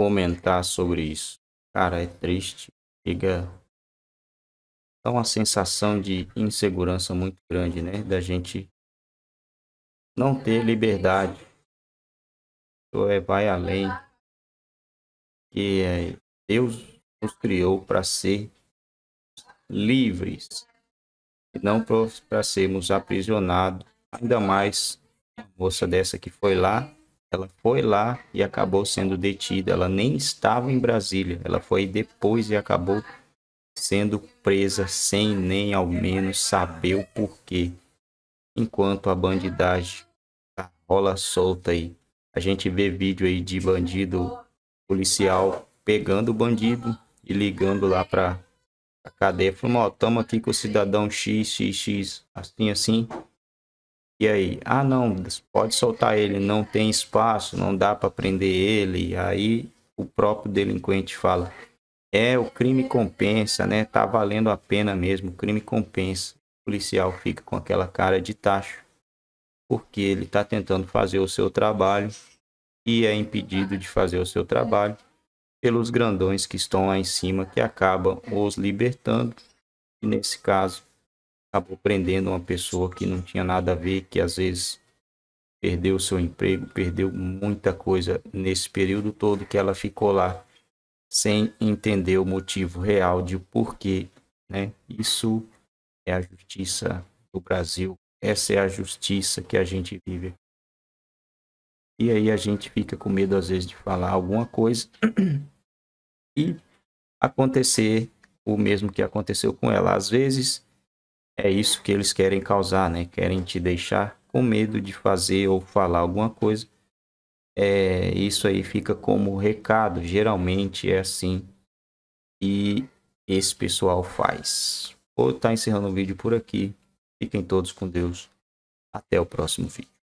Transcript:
comentar sobre isso. Cara, é triste. Chega. Dá uma sensação de insegurança muito grande, né? Da gente não ter liberdade. ou é, vai além. Que é, Deus nos criou para ser livres e não para sermos aprisionados. Ainda mais a moça dessa que foi lá ela foi lá e acabou sendo detida. Ela nem estava em Brasília. Ela foi depois e acabou sendo presa sem nem ao menos saber o porquê. Enquanto a bandidagem tá rola solta aí. A gente vê vídeo aí de bandido policial pegando o bandido e ligando lá para a cadeia. Falando, ó, oh, tamo aqui com o cidadão XXX, assim, assim. E aí, ah não, pode soltar ele, não tem espaço, não dá para prender ele. E aí o próprio delinquente fala: "É, o crime compensa, né? Tá valendo a pena mesmo, o crime compensa". O policial fica com aquela cara de tacho, porque ele tá tentando fazer o seu trabalho e é impedido de fazer o seu trabalho pelos grandões que estão lá em cima que acabam os libertando. E nesse caso, acabou prendendo uma pessoa que não tinha nada a ver, que às vezes perdeu seu emprego, perdeu muita coisa nesse período todo que ela ficou lá, sem entender o motivo real de porquê, né? Isso é a justiça do Brasil. Essa é a justiça que a gente vive. E aí a gente fica com medo às vezes de falar alguma coisa e acontecer o mesmo que aconteceu com ela. Às vezes é isso que eles querem causar, né? Querem te deixar com medo de fazer ou falar alguma coisa. É, isso aí fica como recado, geralmente é assim. E esse pessoal faz. Vou estar tá encerrando o vídeo por aqui. Fiquem todos com Deus. Até o próximo vídeo.